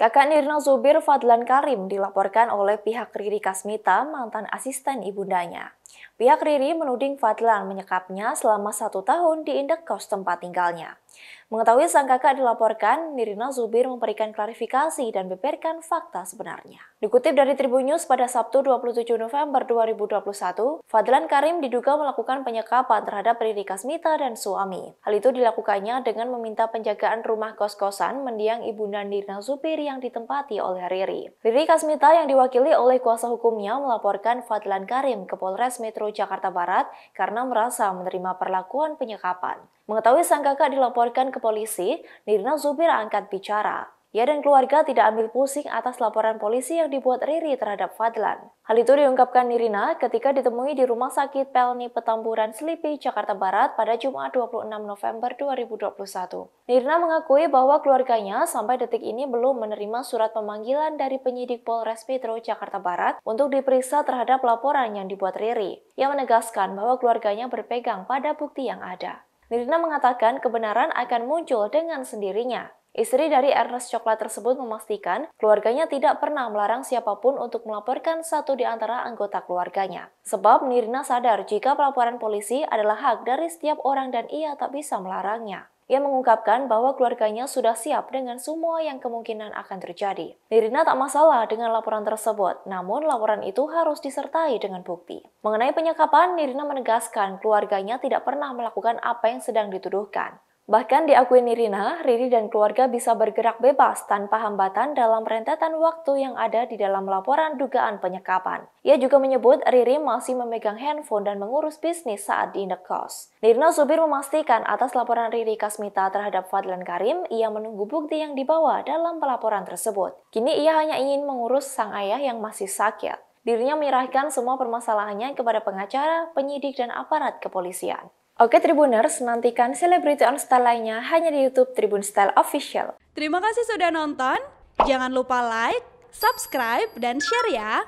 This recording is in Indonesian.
Kakak Nirna Zubir Fadlan Karim dilaporkan oleh pihak Riri Kasmita, mantan asisten ibundanya. Pihak Riri menuding Fadlan menyekapnya selama satu tahun di indekos tempat tinggalnya. Mengetahui sang kakak dilaporkan, Nirina Zubir memberikan klarifikasi dan beberkan fakta sebenarnya. Dikutip dari Tribun News pada Sabtu 27 November 2021, Fadlan Karim diduga melakukan penyekapan terhadap Riri Kasmita dan suami. Hal itu dilakukannya dengan meminta penjagaan rumah kos-kosan mendiang ibunda Nirina Zubir yang ditempati oleh Riri. Riri Kasmita yang diwakili oleh kuasa hukumnya melaporkan Fadlan Karim ke Polres Metro Jakarta Barat karena merasa menerima perlakuan penyekapan. Mengetahui sang kakak dilaporkan dilaporkan ke polisi, Nirina Zubir angkat bicara. Ia dan keluarga tidak ambil pusing atas laporan polisi yang dibuat Riri terhadap Fadlan. Hal itu diungkapkan Nirina ketika ditemui di Rumah Sakit Pelni Petamburan Selipi, Jakarta Barat pada Jumat 26 November 2021. Nirina mengakui bahwa keluarganya sampai detik ini belum menerima surat pemanggilan dari penyidik Polres Metro Jakarta Barat untuk diperiksa terhadap laporan yang dibuat Riri. Ia menegaskan bahwa keluarganya berpegang pada bukti yang ada. Nirina mengatakan kebenaran akan muncul dengan sendirinya. Istri dari Ernest Coklat tersebut memastikan keluarganya tidak pernah melarang siapapun untuk melaporkan satu di antara anggota keluarganya. Sebab Nirina sadar jika pelaporan polisi adalah hak dari setiap orang dan ia tak bisa melarangnya. Ia mengungkapkan bahwa keluarganya sudah siap dengan semua yang kemungkinan akan terjadi. Nirina tak masalah dengan laporan tersebut, namun laporan itu harus disertai dengan bukti. Mengenai penyekapan, Nirina menegaskan keluarganya tidak pernah melakukan apa yang sedang dituduhkan. Bahkan diakui Nirina, Riri dan keluarga bisa bergerak bebas tanpa hambatan dalam rentetan waktu yang ada di dalam laporan dugaan penyekapan. Ia juga menyebut Riri masih memegang handphone dan mengurus bisnis saat di kos. Nirina Zubir memastikan atas laporan Riri Kasmita terhadap Fadlan Karim, ia menunggu bukti yang dibawa dalam pelaporan tersebut. Kini ia hanya ingin mengurus sang ayah yang masih sakit. Dirinya menyerahkan semua permasalahannya kepada pengacara, penyidik, dan aparat kepolisian. Oke Tribuners, nantikan selebriti on Style lainnya hanya di YouTube Tribun Style Official. Terima kasih sudah nonton. Jangan lupa like, subscribe, dan share ya.